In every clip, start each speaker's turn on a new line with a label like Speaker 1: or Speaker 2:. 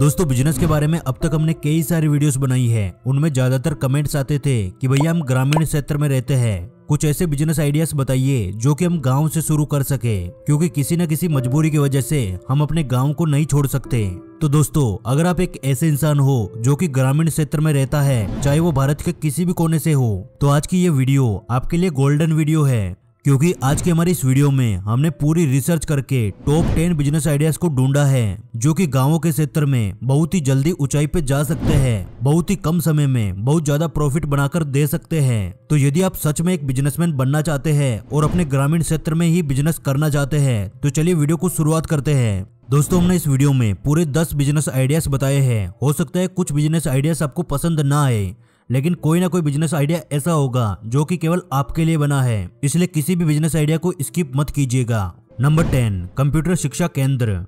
Speaker 1: दोस्तों बिजनेस के बारे में अब तक हमने कई सारी वीडियोस बनाई है उनमें ज्यादातर कमेंट्स आते थे कि भैया हम ग्रामीण क्षेत्र में रहते हैं कुछ ऐसे बिजनेस आइडियाज बताइए जो कि हम गांव से शुरू कर सके क्योंकि किसी न किसी मजबूरी की वजह से हम अपने गांव को नहीं छोड़ सकते तो दोस्तों अगर आप एक ऐसे इंसान हो जो कि ग्रामीण क्षेत्र में रहता है चाहे वो भारत के किसी भी कोने से हो तो आज की ये वीडियो आपके लिए गोल्डन वीडियो है क्योंकि आज के हमारे इस वीडियो में हमने पूरी रिसर्च करके टॉप टेन बिजनेस आइडियाज को ढूंढा है जो कि गांवों के क्षेत्र में बहुत ही जल्दी ऊंचाई पे जा सकते हैं बहुत ही कम समय में बहुत ज्यादा प्रॉफिट बनाकर दे सकते हैं तो यदि आप सच में एक बिजनेसमैन बनना चाहते हैं और अपने ग्रामीण क्षेत्र में ही बिजनेस करना चाहते हैं तो चलिए वीडियो को शुरुआत करते हैं दोस्तों हमने इस वीडियो में पूरे दस बिजनेस आइडियाज बताए हैं हो सकता है कुछ बिजनेस आइडियाज आपको पसंद ना आए लेकिन कोई ना कोई बिजनेस आइडिया ऐसा होगा जो कि केवल आपके लिए बना है इसलिए किसी भी बिजनेस आइडिया को स्किप मत कीजिएगा नंबर टेन कंप्यूटर शिक्षा केंद्र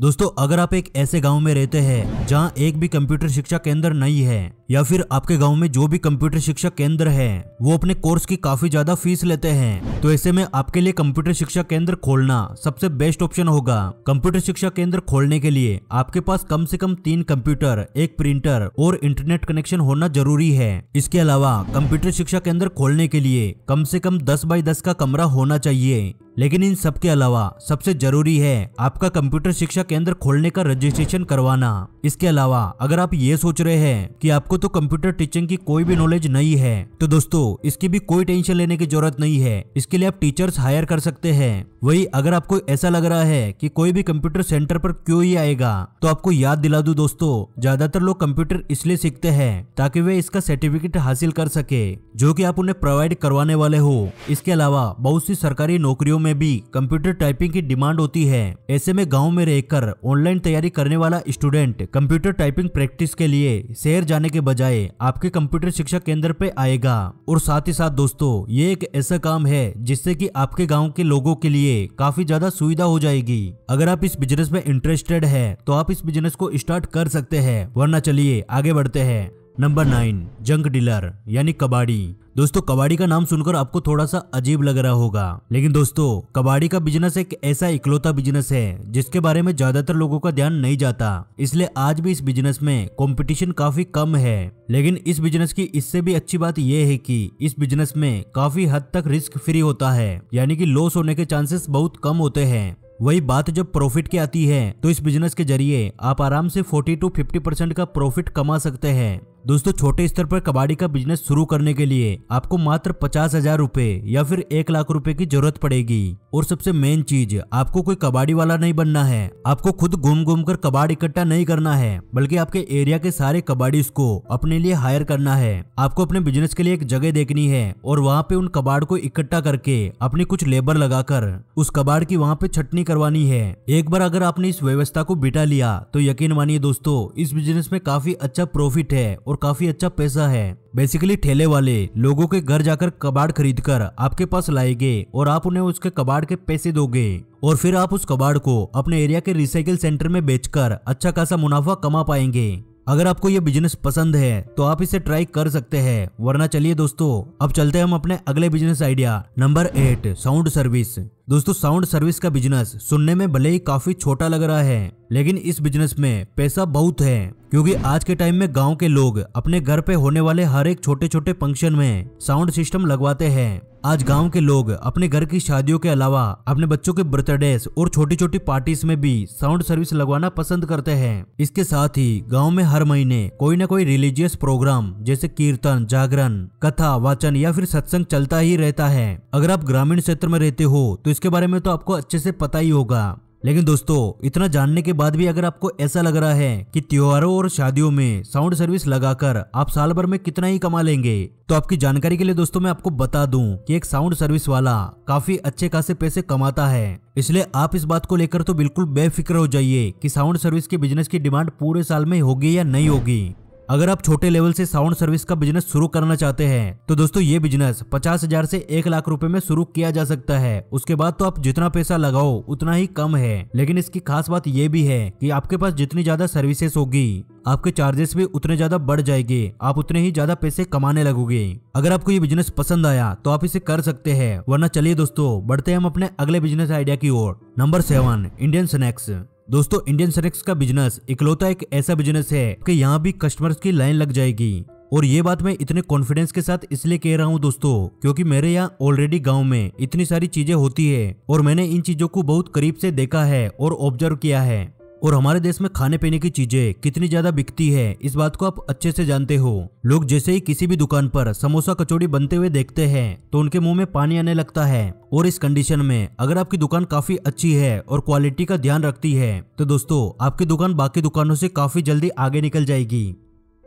Speaker 1: दोस्तों अगर आप एक ऐसे गांव में रहते हैं जहां एक भी कंप्यूटर शिक्षा केंद्र नहीं है या फिर आपके गांव में जो भी कंप्यूटर शिक्षा केंद्र है वो अपने कोर्स की काफी ज्यादा फीस लेते हैं तो ऐसे में आपके लिए कंप्यूटर शिक्षा केंद्र खोलना सबसे बेस्ट ऑप्शन होगा कंप्यूटर शिक्षा केंद्र खोलने के लिए आपके पास कम से कम तीन कंप्यूटर एक प्रिंटर और इंटरनेट कनेक्शन होना जरूरी है इसके अलावा कंप्यूटर शिक्षा केंद्र खोलने के लिए कम से कम दस बाई दस का कमरा होना चाहिए लेकिन इन सब के अलावा सबसे जरूरी है आपका कंप्यूटर शिक्षा केंद्र खोलने का रजिस्ट्रेशन करवाना इसके अलावा अगर आप ये सोच रहे हैं कि आपको आपको तो कंप्यूटर टीचिंग की कोई भी नॉलेज नहीं है तो दोस्तों इसकी भी कोई टेंशन लेने की जरूरत नहीं है इसके लिए आप टीचर्स हायर कर सकते हैं वही अगर आपको ऐसा लग रहा है कि कोई भी कंप्यूटर सेंटर पर क्यों ही आएगा तो आपको याद दिला दू दोस्तों ज्यादातर लोग कंप्यूटर इसलिए सीखते हैं ताकि वे इसका सर्टिफिकेट हासिल कर सके जो की आप उन्हें प्रोवाइड करवाने वाले हो इसके अलावा बहुत सी सरकारी नौकरियों में भी कंप्यूटर टाइपिंग की डिमांड होती है ऐसे में गाँव में रहकर ऑनलाइन तैयारी करने वाला स्टूडेंट कंप्यूटर टाइपिंग प्रैक्टिस के लिए शहर जाने के बजाय आपके कंप्यूटर शिक्षा केंद्र पे आएगा और साथ ही साथ दोस्तों ये एक ऐसा काम है जिससे कि आपके गांव के लोगों के लिए काफी ज्यादा सुविधा हो जाएगी अगर आप इस बिजनेस में इंटरेस्टेड है तो आप इस बिजनेस को स्टार्ट कर सकते हैं वरना चलिए आगे बढ़ते हैं नंबर नाइन जंक डीलर यानी कबाड़ी दोस्तों कबाड़ी का नाम सुनकर आपको थोड़ा सा अजीब लग रहा होगा लेकिन दोस्तों कबाड़ी का बिजनेस एक ऐसा इकलौता बिजनेस है जिसके बारे में ज्यादातर लोगों का ध्यान नहीं जाता इसलिए आज भी इस बिजनेस में कंपटीशन काफी कम है लेकिन इस बिजनेस की इससे भी अच्छी बात यह है कि इस बिजनेस में काफी हद तक रिस्क फ्री होता है यानी कि लॉस होने के चांसेस बहुत कम होते हैं वही बात जब प्रॉफिट की आती है तो इस बिजनेस के जरिए आप आराम से 40 टू 50 परसेंट का प्रॉफिट कमा सकते हैं दोस्तों छोटे स्तर पर कबाड़ी का बिजनेस शुरू करने के लिए आपको मात्र पचास हजार रूपए या फिर एक लाख रूपए की जरूरत पड़ेगी और सबसे मेन चीज आपको कोई कबाड़ी वाला नहीं बनना है आपको खुद घूम घूम कर कबाड़ इकट्ठा नहीं करना है बल्कि आपके एरिया के सारे कबाड़ीज को अपने लिए हायर करना है आपको अपने बिजनेस के लिए एक जगह देखनी है और वहाँ पे उन कबाड़ को इकट्ठा करके अपने कुछ लेबर लगाकर उस कबाड़ की वहाँ पे छटनी करवानी है एक बार अगर आपने इस व्यवस्था को बिटा लिया तो यकीन मानिए दोस्तों इस बिजनेस में काफी अच्छा प्रॉफिट है और और काफी अच्छा पैसा है बेसिकली ठेले वाले लोगों के घर जाकर कबाड़ खरीद कर आपके पास लाएंगे और आप उन्हें उसके कबाड़ के पैसे दोगे और फिर आप उस कबाड़ को अपने एरिया के रिसाइकिल सेंटर में बेचकर अच्छा खासा मुनाफा कमा पाएंगे अगर आपको ये बिजनेस पसंद है तो आप इसे ट्राई कर सकते हैं वरना चलिए दोस्तों अब चलते हैं हम अपने अगले business idea number eight sound service दोस्तों साउंड सर्विस का बिजनेस सुनने में भले ही काफी छोटा लग रहा है लेकिन इस बिजनेस में पैसा बहुत है क्योंकि आज के टाइम में गांव के लोग अपने घर पे होने वाले हर एक छोटे छोटे फंक्शन में साउंड सिस्टम लगवाते हैं आज गांव के लोग अपने घर की शादियों के अलावा अपने बच्चों के बर्थडे और छोटी छोटी पार्टीज में भी साउंड सर्विस लगवाना पसंद करते हैं इसके साथ ही गाँव में हर महीने कोई ना कोई रिलीजियस प्रोग्राम जैसे कीर्तन जागरण कथा वाचन या फिर सत्संग चलता ही रहता है अगर आप ग्रामीण क्षेत्र में रहते हो तो जिसके बारे में तो आपको अच्छे से पता ही होगा लेकिन दोस्तों इतना जानने के बाद भी अगर आपको ऐसा लग रहा है कि त्योहारों और शादियों में साउंड सर्विस लगाकर आप साल भर में कितना ही कमा लेंगे तो आपकी जानकारी के लिए दोस्तों मैं आपको बता दूं कि एक साउंड सर्विस वाला काफी अच्छे खासे पैसे कमाता है इसलिए आप इस बात को लेकर तो बिल्कुल बेफिक्र हो जाइए कि साउंड सर्विस के बिजनेस की डिमांड पूरे साल में होगी या नहीं होगी अगर आप छोटे लेवल से साउंड सर्विस का बिजनेस शुरू करना चाहते हैं तो दोस्तों ये बिजनेस पचास हजार से एक लाख रुपए में शुरू किया जा सकता है उसके बाद तो आप जितना पैसा लगाओ उतना ही कम है लेकिन इसकी खास बात ये भी है कि आपके पास जितनी ज्यादा सर्विसेस होगी आपके चार्जेस भी उतने ज्यादा बढ़ जाएंगे आप उतने ही ज्यादा पैसे कमाने लगोगे अगर आपको ये बिजनेस पसंद आया तो आप इसे कर सकते हैं वरना चलिए दोस्तों बढ़ते हैं हम अपने अगले बिजनेस आइडिया की ओर नंबर सेवन इंडियन स्नैक्स दोस्तों इंडियन सनेक्स का बिजनेस इकलौता एक ऐसा बिजनेस है कि यहाँ भी कस्टमर्स की लाइन लग जाएगी और ये बात मैं इतने कॉन्फिडेंस के साथ इसलिए कह रहा हूँ दोस्तों क्योंकि मेरे यहाँ ऑलरेडी गांव में इतनी सारी चीजें होती है और मैंने इन चीजों को बहुत करीब से देखा है और ऑब्जर्व किया है और हमारे देश में खाने पीने की चीजें कितनी ज्यादा बिकती है इस बात को आप अच्छे से जानते हो लोग जैसे ही किसी भी दुकान पर समोसा कचौड़ी बनते हुए देखते हैं तो उनके मुंह में पानी आने लगता है और इस कंडीशन में अगर आपकी दुकान काफी अच्छी है और क्वालिटी का ध्यान रखती है तो दोस्तों आपकी दुकान बाकी दुकानों से काफी जल्दी आगे निकल जाएगी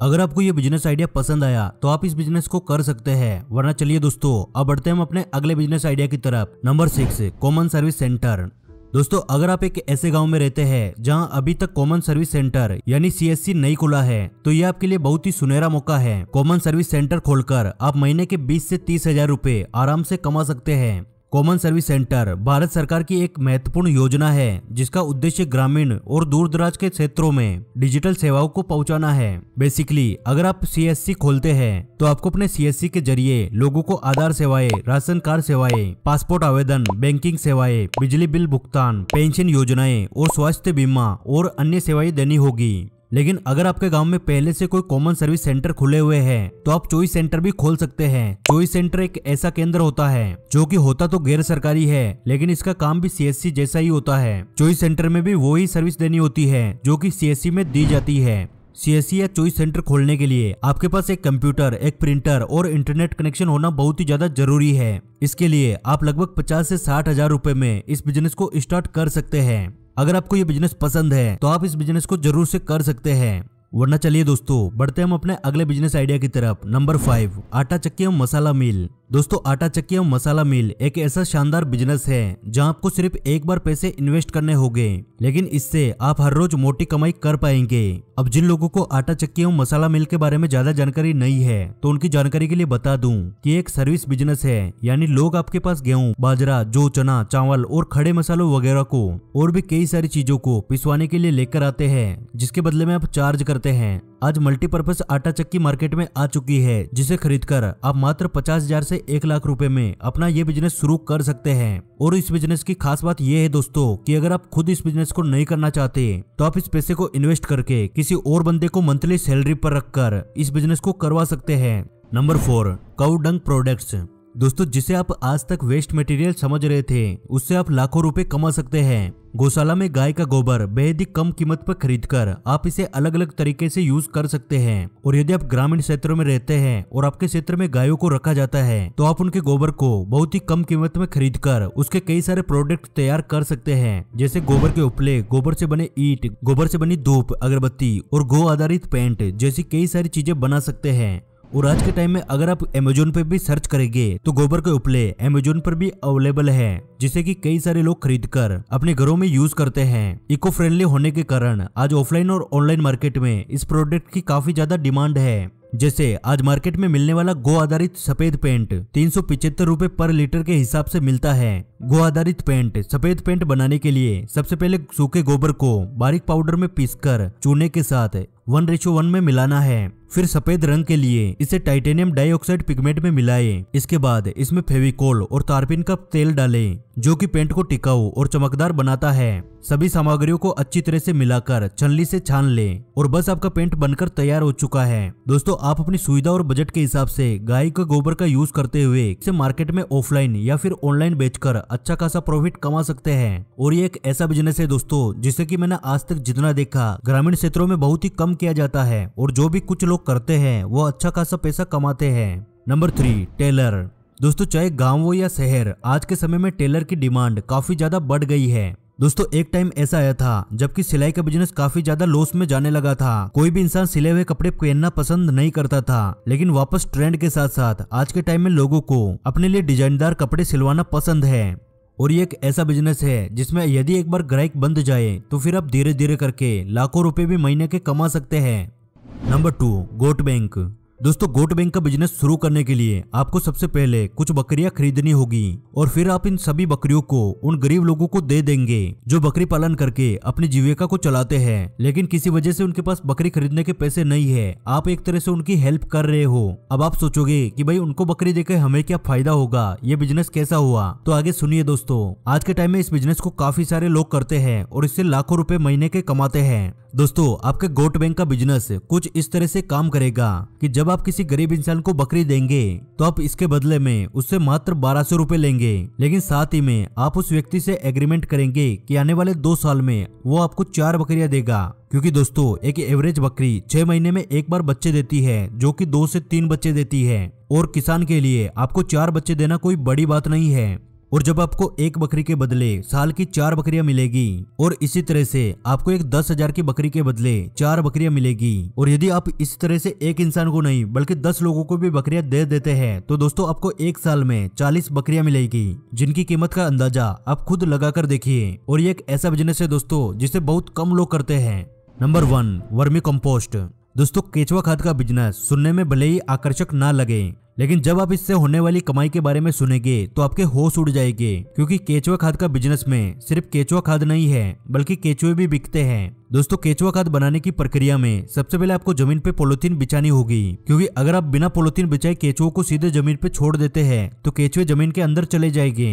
Speaker 1: अगर आपको ये बिजनेस आइडिया पसंद आया तो आप इस बिजनेस को कर सकते हैं वरना चलिए दोस्तों अब बढ़ते हैं हम अपने अगले बिजनेस आइडिया की तरफ number six common service centre दोस्तों अगर आप एक ऐसे गांव में रहते हैं जहां अभी तक कॉमन सर्विस सेंटर यानी सीएससी नहीं खुला है तो ये आपके लिए बहुत ही सुनहरा मौका है कॉमन सर्विस सेंटर खोलकर आप महीने के बीस से तीस हजार रूपए आराम से कमा सकते हैं कॉमन सर्विस सेंटर भारत सरकार की एक महत्वपूर्ण योजना है जिसका उद्देश्य ग्रामीण और दूरदराज के क्षेत्रों में डिजिटल सेवाओं को पहुंचाना है बेसिकली अगर आप सीएससी खोलते हैं तो आपको अपने सीएससी के जरिए लोगों को आधार सेवाएं राशन कार्ड सेवाएं पासपोर्ट आवेदन बैंकिंग सेवाएं बिजली बिल भुगतान पेंशन योजनाएं और स्वास्थ्य बीमा और अन्य सेवाएं देनी होगी लेकिन अगर आपके गांव में पहले से कोई कॉमन सर्विस सेंटर खुले हुए हैं तो आप चोइस सेंटर भी खोल सकते हैं चोइस सेंटर एक ऐसा केंद्र होता है जो कि होता तो गैर सरकारी है लेकिन इसका काम भी सीएससी जैसा ही होता है चोइस सेंटर में भी वो ही सर्विस देनी होती है जो की सीएससी में दी जाती है सीएससी या चोइस सेंटर खोलने के लिए आपके पास एक कंप्यूटर एक प्रिंटर और इंटरनेट कनेक्शन होना बहुत ही ज्यादा जरूरी है इसके लिए आप लगभग पचास से साठ हजार रूपए में इस बिजनेस को स्टार्ट कर सकते हैं अगर आपको ये बिजनेस पसंद है तो आप इस बिजनेस को जरूर से कर सकते हैं वरना चलिए दोस्तों बढ़ते हम अपने अगले बिजनेस आइडिया की तरफ नंबर फाइव आटा चक्की एवं मसाला मिल दोस्तों आटा चक्की एवं मसाला मिल एक ऐसा शानदार बिजनेस है जहां आपको सिर्फ एक बार पैसे इन्वेस्ट करने होंगे लेकिन इससे आप हर रोज मोटी कमाई कर पाएंगे अब जिन लोगों को आटा चक्की एवं मसाला मिल के बारे में ज्यादा जानकारी नहीं है तो उनकी जानकारी के लिए बता दूं कि एक सर्विस बिजनेस है यानी लोग आपके पास गेहूं बाजरा जो चना चावल और खड़े मसालों वगैरह को और भी कई सारी चीजों को पिसवाने के लिए लेकर आते हैं जिसके बदले में आप चार्ज कर करते हैं आज मल्टीपर्पज आटा चक्की मार्केट में आ चुकी है जिसे खरीदकर आप मात्र पचास हजार से एक लाख रुपए में अपना ये बिजनेस शुरू कर सकते हैं और इस बिजनेस की खास बात यह है दोस्तों कि अगर आप खुद इस बिजनेस को नहीं करना चाहते तो आप इस पैसे को इन्वेस्ट करके किसी और बंदे को मंथली सैलरी पर रखकर इस बिजनेस को करवा सकते हैं नंबर फोर काउडंग प्रोडक्ट्स दोस्तों जिसे आप आज तक वेस्ट मटेरियल समझ रहे थे उससे आप लाखों रुपए कमा सकते हैं गौशाला में गाय का गोबर बेहद ही कम कीमत पर खरीदकर आप इसे अलग अलग तरीके से यूज कर सकते हैं और यदि आप ग्रामीण क्षेत्रों में रहते हैं और आपके क्षेत्र में गायों को रखा जाता है तो आप उनके गोबर को बहुत ही कम कीमत में खरीद कर उसके कई सारे प्रोडक्ट तैयार कर सकते हैं जैसे गोबर के उपले गोबर से बने ईट गोबर से बनी धूप अगरबत्ती और गो आधारित पेंट जैसी कई सारी चीजें बना सकते हैं और आज के टाइम में अगर आप अमेजोन पर भी सर्च करेंगे तो गोबर के उपले अमेजोन पर भी अवेलेबल है जिसे कि कई सारे लोग खरीद कर अपने घरों में यूज करते हैं इको फ्रेंडली होने के कारण आज ऑफलाइन और ऑनलाइन मार्केट में इस प्रोडक्ट की काफी ज्यादा डिमांड है जैसे आज मार्केट में मिलने वाला गो आधारित सफेद पेंट तीन सौ पर लीटर के हिसाब से मिलता है गो आधारित पेंट सफेद पेंट बनाने के लिए सबसे पहले सूखे गोबर को बारीक पाउडर में पीसकर चूने के साथ वन रेशो वन में मिलाना है फिर सफेद रंग के लिए इसे टाइटेनियम डाइऑक्साइड पिगमेंट में मिलाएं। इसके बाद इसमें फेविकोल और तारपिन का तेल डालें, जो कि पेंट को टिकाऊ और चमकदार बनाता है सभी सामग्रियों को अच्छी तरह से मिलाकर छनली से छान लें और बस आपका पेंट बनकर तैयार हो चुका है दोस्तों आप अपनी सुविधा और बजट के हिसाब से गाय का गोबर का यूज करते हुए इसे मार्केट में ऑफलाइन या फिर ऑनलाइन बेचकर अच्छा खासा प्रॉफिट कमा सकते हैं और ये एक ऐसा बिजनेस है दोस्तों जिसे की मैंने आज तक जितना देखा ग्रामीण क्षेत्रों में बहुत ही कम किया जाता है और जो भी कुछ लोग करते हैं वो अच्छा खासा पैसा कमाते हैं नंबर थ्री टेलर दोस्तों चाहे गांव हो या शहर आज के समय में टेलर की डिमांड काफी ज्यादा बढ़ गई है दोस्तों एक टाइम ऐसा आया था जबकि सिलाई का बिजनेस काफी ज्यादा लॉस में जाने लगा था कोई भी इंसान सिले हुए कपड़े पहनना पसंद नहीं करता था लेकिन वापस ट्रेंड के साथ साथ आज के टाइम में लोगों को अपने लिए डिजाइनदार कपड़े सिलवाना पसंद है और ये एक ऐसा बिजनेस है जिसमें यदि एक बार ग्राहक बंद जाए तो फिर आप धीरे धीरे करके लाखों रुपए भी महीने के कमा सकते हैं नंबर टू गोट बैंक दोस्तों गोट बैंक का बिजनेस शुरू करने के लिए आपको सबसे पहले कुछ बकरियां खरीदनी होगी और फिर आप इन सभी बकरियों को उन गरीब लोगों को दे देंगे जो बकरी पालन करके अपनी जीविका को चलाते हैं लेकिन किसी वजह से उनके पास बकरी खरीदने के पैसे नहीं है आप एक तरह से उनकी हेल्प कर रहे हो अब आप सोचोगे की भाई उनको बकरी देकर हमें क्या फायदा होगा ये बिजनेस कैसा हुआ तो आगे सुनिए दोस्तों आज के टाइम में इस बिजनेस को काफी सारे लोग करते हैं और इससे लाखों रूपए महीने के कमाते हैं दोस्तों आपके गोट बैंक का बिजनेस कुछ इस तरह से काम करेगा कि जब जब आप किसी गरीब इंसान को बकरी देंगे तो आप इसके बदले में उससे मात्र बारह सौ रूपए लेंगे लेकिन साथ ही में आप उस व्यक्ति से एग्रीमेंट करेंगे कि आने वाले दो साल में वो आपको चार बकरियां देगा क्योंकि दोस्तों एक एवरेज बकरी छह महीने में एक बार बच्चे देती है जो कि दो से तीन बच्चे देती है और किसान के लिए आपको चार बच्चे देना कोई बड़ी बात नहीं है और जब आपको एक बकरी के बदले साल की चार बकरियां मिलेगी और इसी तरह से आपको एक दस हजार की बकरी के बदले चार बकरियां मिलेगी और यदि आप इस तरह से एक इंसान को नहीं बल्कि दस लोगों को भी बकरियां दे देते हैं तो दोस्तों आपको एक साल में चालीस बकरियां मिलेगी जिनकी कीमत का अंदाजा आप खुद लगा देखिए और ये एक ऐसा बिजनेस है दोस्तों जिसे बहुत कम लोग करते हैं नंबर वन वर्मी कम्पोस्ट दोस्तों केचवा खाद का बिजनेस सुनने में भले ही आकर्षक ना लगे लेकिन जब आप इससे होने वाली कमाई के बारे में सुनेंगे तो आपके होश उड़ जाएंगे क्योंकि केचुआ खाद का बिजनेस में सिर्फ केचुआ खाद नहीं है बल्कि केचुए भी बिकते हैं दोस्तों केचुआ खाद बनाने की प्रक्रिया में सबसे पहले आपको जमीन पे पोलोथीन बिछानी होगी क्योंकि अगर आप बिना पोलोथीन बिछाए केचुओं को सीधे जमीन पे छोड़ देते हैं तो केचुए जमीन के अंदर चले जाएंगे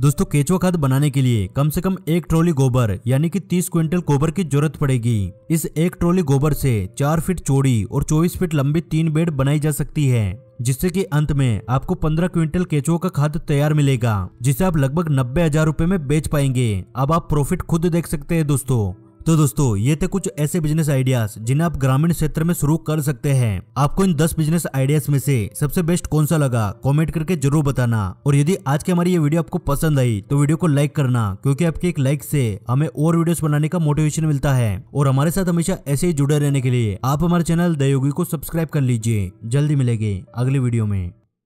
Speaker 1: दोस्तों केचुआ खाद बनाने के लिए कम से कम एक ट्रॉली गोबर यानी कि 30 क्विंटल गोबर की जरूरत पड़ेगी इस एक ट्रॉली गोबर से चार फीट चौड़ी और 24 फीट लंबी तीन बेड बनाई जा सकती है जिससे कि अंत में आपको 15 क्विंटल केचुओं का खाद तैयार मिलेगा जिसे आप लगभग नब्बे हजार रूपए में बेच पाएंगे अब आप प्रॉफिट खुद देख सकते हैं दोस्तों तो दोस्तों ये थे कुछ ऐसे बिजनेस आइडियाज जिन्हें आप ग्रामीण क्षेत्र में शुरू कर सकते हैं आपको इन दस बिजनेस आइडियाज में से सबसे बेस्ट कौन सा लगा कॉमेंट करके जरूर बताना और यदि आज की हमारी ये वीडियो आपको पसंद आई तो वीडियो को लाइक करना क्योंकि आपके एक लाइक से हमें और वीडियोस बनाने का मोटिवेशन मिलता है और हमारे साथ हमेशा ऐसे ही जुड़े रहने के लिए आप हमारे चैनल दयोगी को सब्सक्राइब कर लीजिए जल्दी मिलेगी अगले वीडियो में